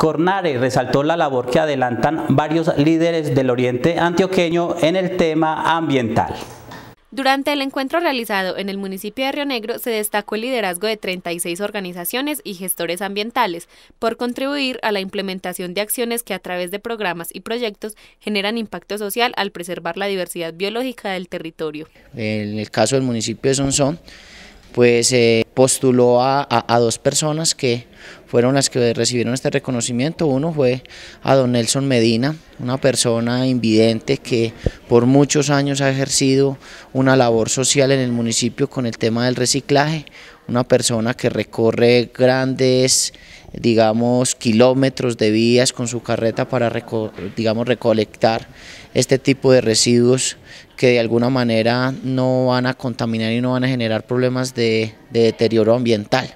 Cornare resaltó la labor que adelantan varios líderes del oriente antioqueño en el tema ambiental. Durante el encuentro realizado en el municipio de Río Negro se destacó el liderazgo de 36 organizaciones y gestores ambientales por contribuir a la implementación de acciones que a través de programas y proyectos generan impacto social al preservar la diversidad biológica del territorio. En el caso del municipio de Sonsón, pues eh, postuló a, dos personas que fueron las que recibieron este reconocimiento. Uno fue a don Nelson Medina, una persona invidente que por muchos años ha ejercido una labor social en el municipio con el tema del reciclaje, una persona que recorre grandes digamos, kilómetros de vías con su carreta para, digamos, recolectar este tipo de residuos que de alguna manera no van a contaminar y no van a generar problemas de de deterioro ambiental.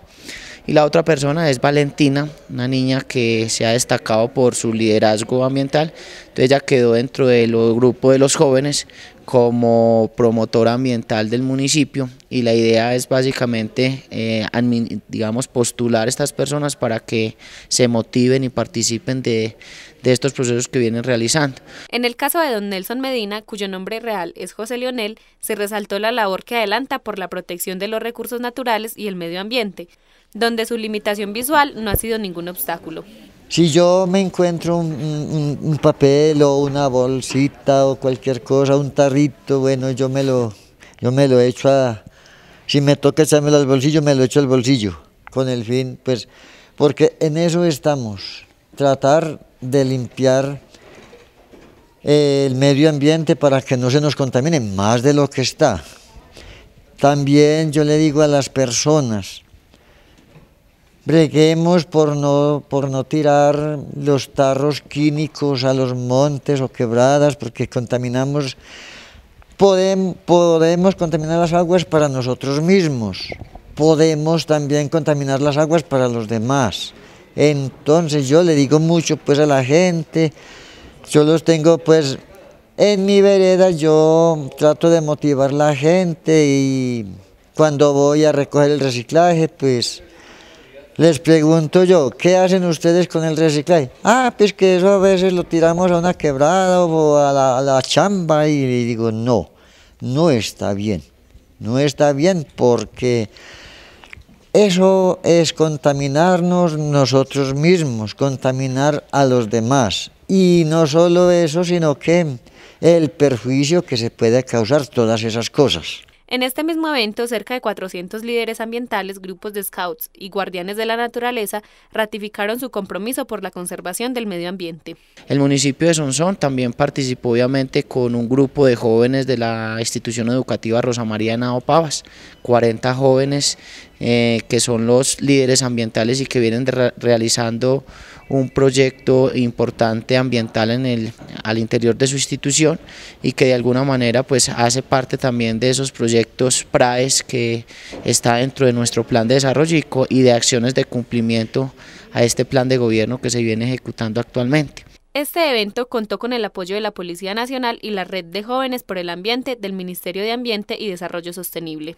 Y la otra persona es Valentina, una niña que se ha destacado por su liderazgo ambiental. Entonces ella quedó dentro del grupo de los jóvenes como promotor ambiental del municipio y la idea es básicamente, eh, digamos, postular a estas personas para que se motiven y participen de, de estos procesos que vienen realizando. En el caso de don Nelson Medina, cuyo nombre real es José Leonel, se resaltó la labor que adelanta por la protección de los recursos naturales y el medio ambiente, donde su limitación visual no ha sido ningún obstáculo. Si yo me encuentro un, papel o una bolsita o cualquier cosa, un tarrito, bueno, yo me lo, yo me lo echo a... Si me toca echármelo al bolsillo, me lo echo al bolsillo, con el fin, pues, porque en eso estamos, tratar de limpiar el medio ambiente para que no se nos contamine más de lo que está. También yo le digo a las personas, breguemos por no, por no tirar los tarros químicos a los montes o quebradas, porque contaminamos, podemos contaminar las aguas para nosotros mismos, podemos también contaminar las aguas para los demás. Entonces yo le digo mucho pues a la gente, yo los tengo pues en mi vereda, yo trato de motivar a la gente y cuando voy a recoger el reciclaje pues les pregunto yo, ¿qué hacen ustedes con el reciclaje? Ah, pues que eso a veces lo tiramos a una quebrada o a la, chamba y digo, no, no está bien. No está bien porque eso es contaminarnos nosotros mismos, contaminar a los demás. Y no solo eso, sino que el perjuicio que se puede causar todas esas cosas. En este mismo evento, cerca de 400 líderes ambientales, grupos de scouts y guardianes de la naturaleza ratificaron su compromiso por la conservación del medio ambiente. El municipio de Sonsón también participó obviamente con un grupo de jóvenes de la institución educativa Rosa María Opavas, Pavas, 40 jóvenes eh, que son los líderes ambientales y que vienen realizando un proyecto importante ambiental en el, al interior de su institución y que de alguna manera pues hace parte también de esos proyectos PRAES que está dentro de nuestro plan de desarrollo y de acciones de cumplimiento a este plan de gobierno que se viene ejecutando actualmente. Este evento contó con el apoyo de la Policía Nacional y la Red de Jóvenes por el Ambiente del Ministerio de Ambiente y Desarrollo Sostenible.